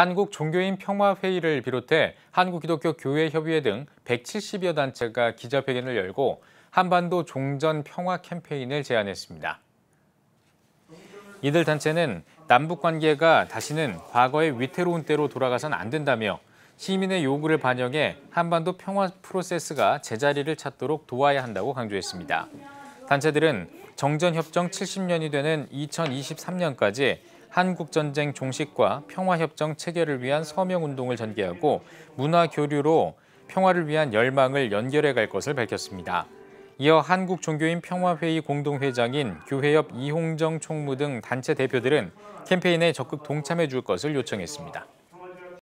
한국 종교인 평화회의를 비롯해 한국기독교 교회협의회 등 170여 단체가 기자회견을 열고 한반도 종전 평화 캠페인을 제안했습니다. 이들 단체는 남북 관계가 다시는 과거의 위태로운 때로 돌아가선 안 된다며 시민의 요구를 반영해 한반도 평화 프로세스가 제자리를 찾도록 도와야 한다고 강조했습니다. 단체들은 정전협정 70년이 되는 2023년까지 한국전쟁 종식과 평화협정 체결을 위한 서명운동을 전개하고 문화교류로 평화를 위한 열망을 연결해 갈 것을 밝혔습니다. 이어 한국종교인 평화회의 공동회장인 교회협 이홍정 총무 등 단체 대표들은 캠페인에 적극 동참해 줄 것을 요청했습니다.